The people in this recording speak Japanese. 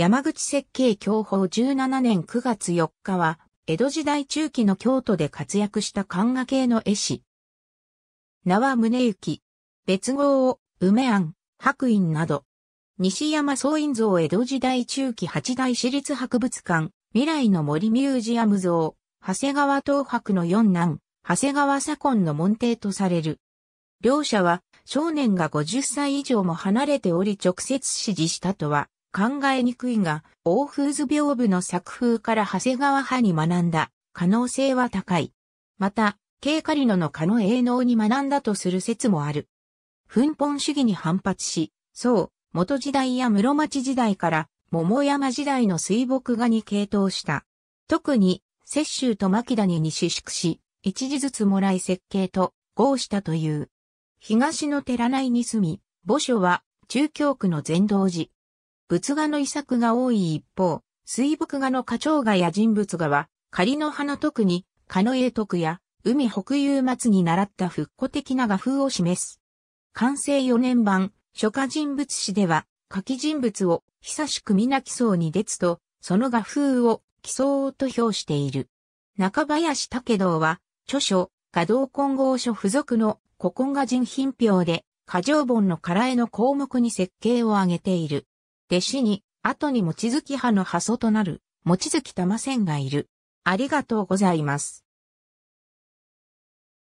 山口設計享保17年9月4日は、江戸時代中期の京都で活躍した漢画系の絵師。名は宗行。別号を、梅庵、白院など。西山総院像江戸時代中期八大市立博物館、未来の森ミュージアム像、長谷川東博の四男、長谷川左近の門弟とされる。両者は、少年が50歳以上も離れており直接指示したとは、考えにくいが、大風図屏風の作風から長谷川派に学んだ可能性は高い。また、ケカリノの可の営農に学んだとする説もある。奮本主義に反発し、そう、元時代や室町時代から桃山時代の水墨画に傾倒した。特に、雪舟と牧谷に私縮し、一時ずつもらい設計と合したという。東の寺内に住み、墓所は中京区の禅道寺、仏画の遺作が多い一方、水墨画の花鳥画や人物画は、仮の花特に、かの英徳や、海北遊末に習った復古的な画風を示す。完成4年版、初夏人物誌では、書き人物を、久しく皆奇想に出と、その画風を、奇想と評している。中林武道は、著書、画道混合書付属の古今画人品評で、過剰本の唐絵の項目に設計を挙げている。弟子に、後に望月派の派祖となる、望月玉仙がいる。ありがとうございます。